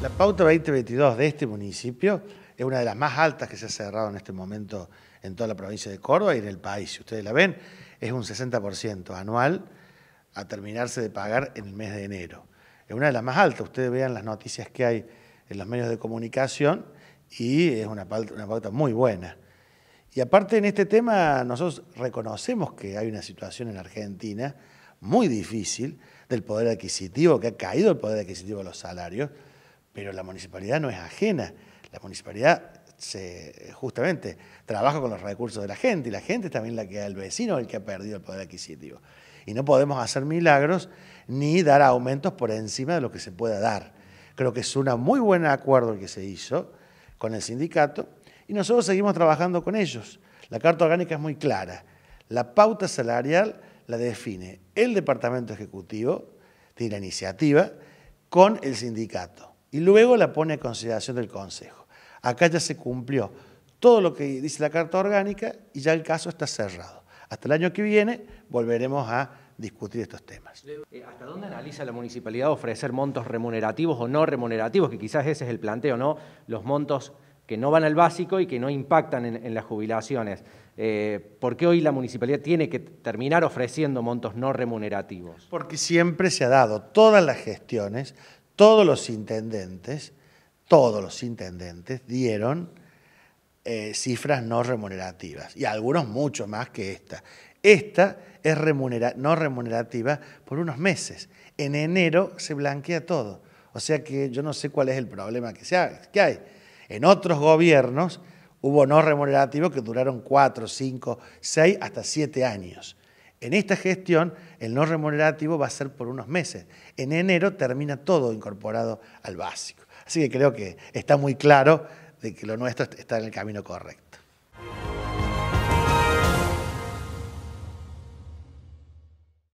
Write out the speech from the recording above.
La pauta 2022 de este municipio es una de las más altas que se ha cerrado en este momento en toda la provincia de Córdoba y en el país. Si ustedes la ven, es un 60% anual a terminarse de pagar en el mes de enero. Es una de las más altas. Ustedes vean las noticias que hay en los medios de comunicación y es una pauta, muy buena. Y aparte en este tema nosotros reconocemos que hay una situación en Argentina muy difícil del poder adquisitivo, que ha caído el poder adquisitivo de los salarios, pero la municipalidad no es ajena. La municipalidad justamente trabaja con los recursos de la gente y la gente también la que el vecino el que ha perdido el poder adquisitivo. Y no podemos hacer milagros ni dar aumentos por encima de lo que se pueda dar. Creo que es un muy buen acuerdo el que se hizo con el sindicato y nosotros seguimos trabajando con ellos. La carta orgánica es muy clara. La pauta salarial la define el departamento ejecutivo, tiene la iniciativa, con el sindicato y luego la pone a consideración del Consejo. Acá ya se cumplió todo lo que dice la Carta Orgánica y ya el caso está cerrado. Hasta el año que viene volveremos a discutir estos temas. Eh, ¿Hasta dónde analiza la municipalidad ofrecer montos remunerativos o no remunerativos? Que quizás ese es el planteo, ¿no? Los montos que no van al básico y que no impactan en, las jubilaciones. Eh, ¿Por qué hoy la municipalidad tiene que terminar ofreciendo montos no remunerativos? Porque siempre se ha dado, todas las gestiones todos los intendentes, todos los intendentes dieron eh, cifras no remunerativas, y algunos mucho más que esta. Esta es no remunerativa por unos meses. En enero se blanquea todo. O sea que yo no sé cuál es el problema que, que hay. En otros gobiernos hubo no remunerativos que duraron cuatro, cinco, seis, hasta siete años. En esta gestión, el no remunerativo va a ser por unos meses. En enero termina todo incorporado al básico. Así que creo que está muy claro de que lo nuestro está en el camino correcto.